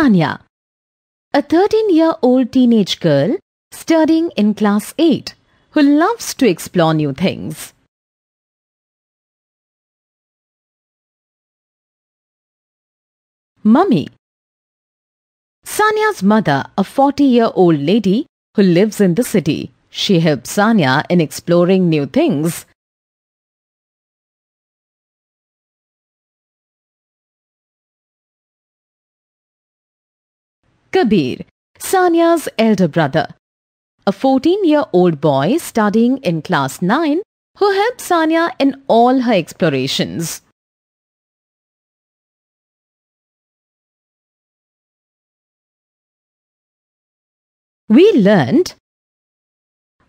Tanya, a 13 year old teenage girl studying in class 8 who loves to explore new things. Mummy Sanya's mother, a 40 year old lady who lives in the city. She helps Sanya in exploring new things Kabir, Sanya's elder brother, a 14-year-old boy studying in class 9 who helps Sanya in all her explorations. We learned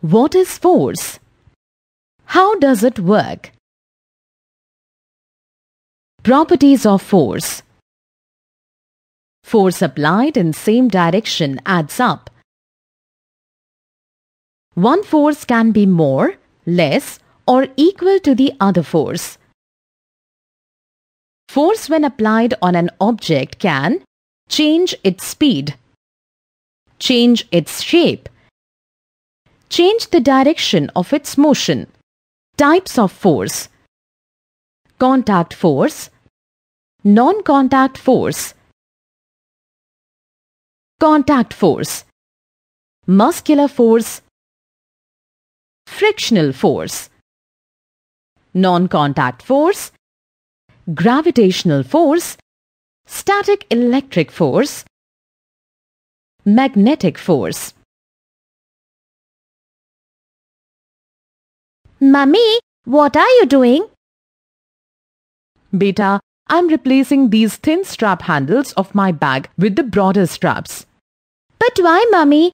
What is force? How does it work? Properties of force Force applied in same direction adds up. One force can be more, less or equal to the other force. Force when applied on an object can change its speed, change its shape, change the direction of its motion. Types of force Contact force Non-contact force contact force, muscular force, frictional force, non-contact force, gravitational force, static electric force, magnetic force. Mummy, what are you doing? Beta, I'm replacing these thin strap handles of my bag with the broader straps. But why, Mummy?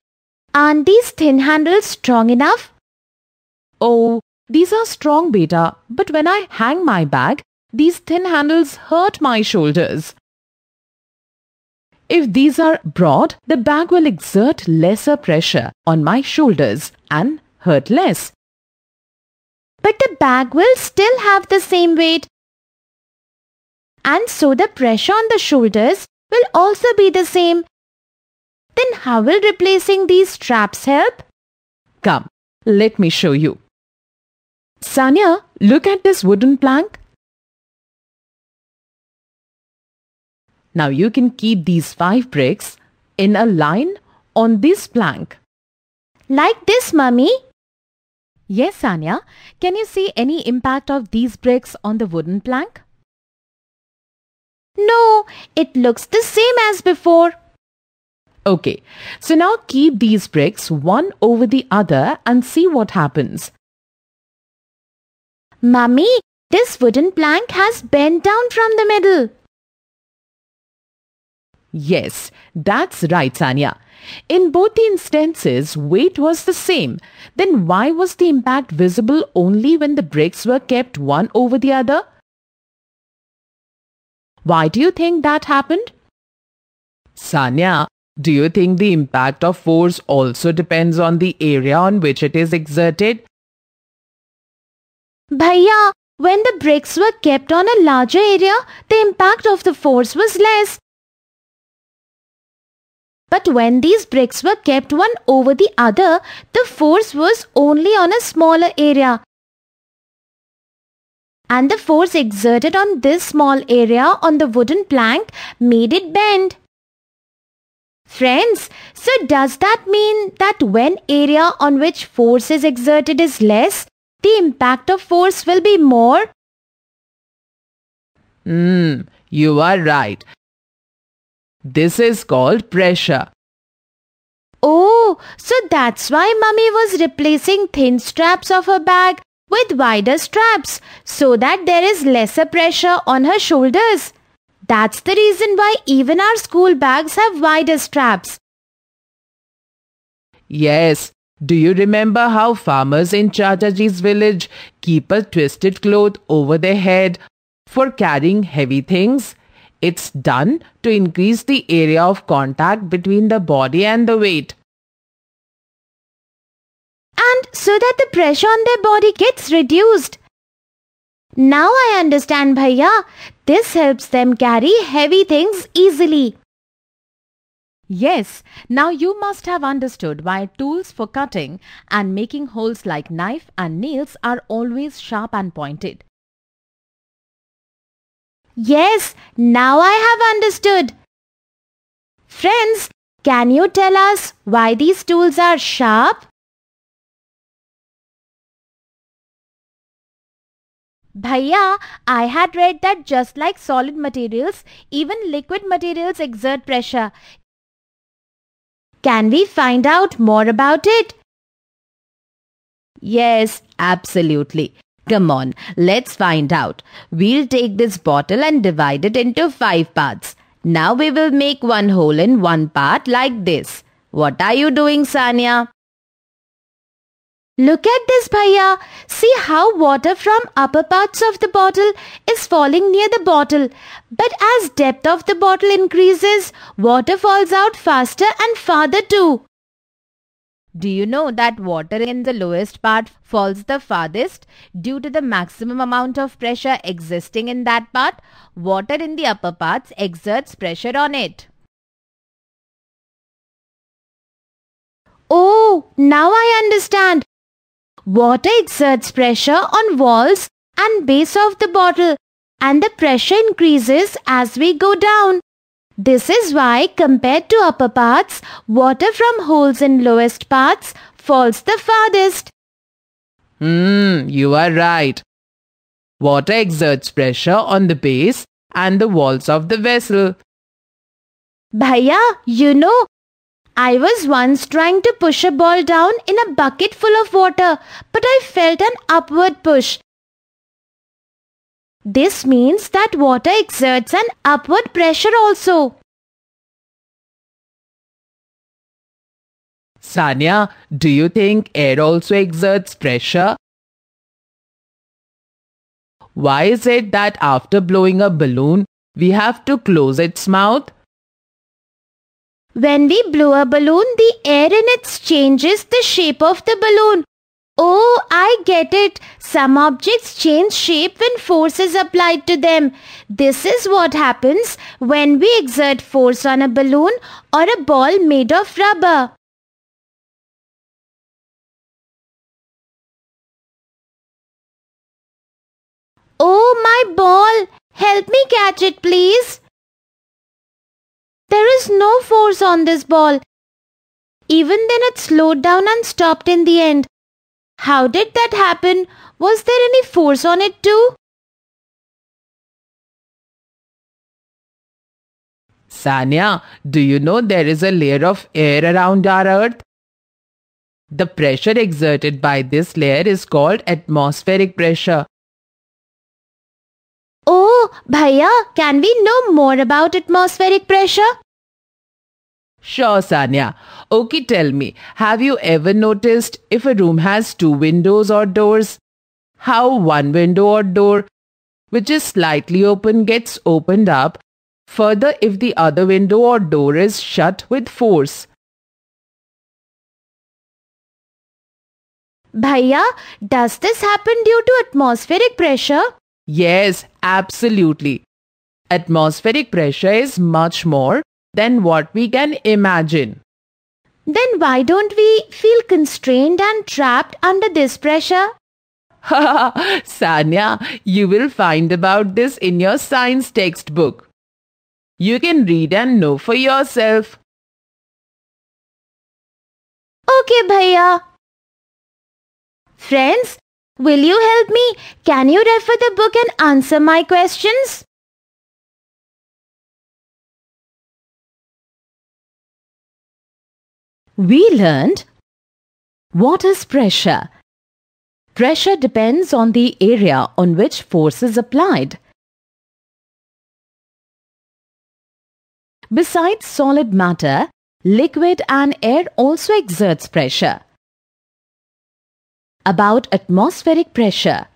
Aren't these thin handles strong enough? Oh, these are strong, Beta, but when I hang my bag, these thin handles hurt my shoulders. If these are broad, the bag will exert lesser pressure on my shoulders and hurt less. But the bag will still have the same weight. And so the pressure on the shoulders will also be the same then how will replacing these straps help? Come, let me show you. Sanya, look at this wooden plank. Now you can keep these five bricks in a line on this plank. Like this, mummy? Yes, Sanya. Can you see any impact of these bricks on the wooden plank? No, it looks the same as before. Okay, so now keep these bricks one over the other and see what happens. Mummy, this wooden plank has bent down from the middle. Yes, that's right, Sanya. In both the instances, weight was the same. Then why was the impact visible only when the bricks were kept one over the other? Why do you think that happened? Sanya, do you think the impact of force also depends on the area on which it is exerted? Bhaiya, when the bricks were kept on a larger area, the impact of the force was less. But when these bricks were kept one over the other, the force was only on a smaller area. And the force exerted on this small area on the wooden plank made it bend. Friends, so does that mean that when area on which force is exerted is less, the impact of force will be more? Hmm, you are right. This is called pressure. Oh, so that's why mummy was replacing thin straps of her bag with wider straps so that there is lesser pressure on her shoulders. That's the reason why even our school bags have wider straps. Yes. Do you remember how farmers in Chataji's village keep a twisted cloth over their head for carrying heavy things? It's done to increase the area of contact between the body and the weight. And so that the pressure on their body gets reduced. Now I understand, Bhaiya. This helps them carry heavy things easily. Yes, now you must have understood why tools for cutting and making holes like knife and nails are always sharp and pointed. Yes, now I have understood. Friends, can you tell us why these tools are sharp? Bhaiya, I had read that just like solid materials, even liquid materials exert pressure. Can we find out more about it? Yes, absolutely. Come on, let's find out. We'll take this bottle and divide it into five parts. Now we will make one hole in one part like this. What are you doing, Sanya? Look at this, Bhaiya. See how water from upper parts of the bottle is falling near the bottle. But as depth of the bottle increases, water falls out faster and farther too. Do you know that water in the lowest part falls the farthest due to the maximum amount of pressure existing in that part? Water in the upper parts exerts pressure on it. Oh, now I understand. Water exerts pressure on walls and base of the bottle and the pressure increases as we go down. This is why compared to upper parts, water from holes in lowest parts falls the farthest. Hmm, you are right. Water exerts pressure on the base and the walls of the vessel. Bhaiya, you know, I was once trying to push a ball down in a bucket full of water, but I felt an upward push. This means that water exerts an upward pressure also. Sanya, do you think air also exerts pressure? Why is it that after blowing a balloon, we have to close its mouth? When we blow a balloon, the air in it changes the shape of the balloon. Oh, I get it. Some objects change shape when force is applied to them. This is what happens when we exert force on a balloon or a ball made of rubber. Oh, my ball! Help me catch it, please. There is no force on this ball. Even then it slowed down and stopped in the end. How did that happen? Was there any force on it too? Sanya, do you know there is a layer of air around our Earth? The pressure exerted by this layer is called atmospheric pressure. Oh, Bhaiya, can we know more about atmospheric pressure? Sure, Sanya. Okay, tell me, have you ever noticed if a room has two windows or doors? How one window or door, which is slightly open, gets opened up further if the other window or door is shut with force. Bhaiya, does this happen due to atmospheric pressure? Yes, absolutely. Atmospheric pressure is much more than what we can imagine. Then why don't we feel constrained and trapped under this pressure? Sanya, you will find about this in your science textbook. You can read and know for yourself. Okay, Bhaiya. Friends, will you help me? Can you refer the book and answer my questions? we learned what is pressure? Pressure depends on the area on which force is applied. Besides solid matter, liquid and air also exerts pressure. About atmospheric pressure.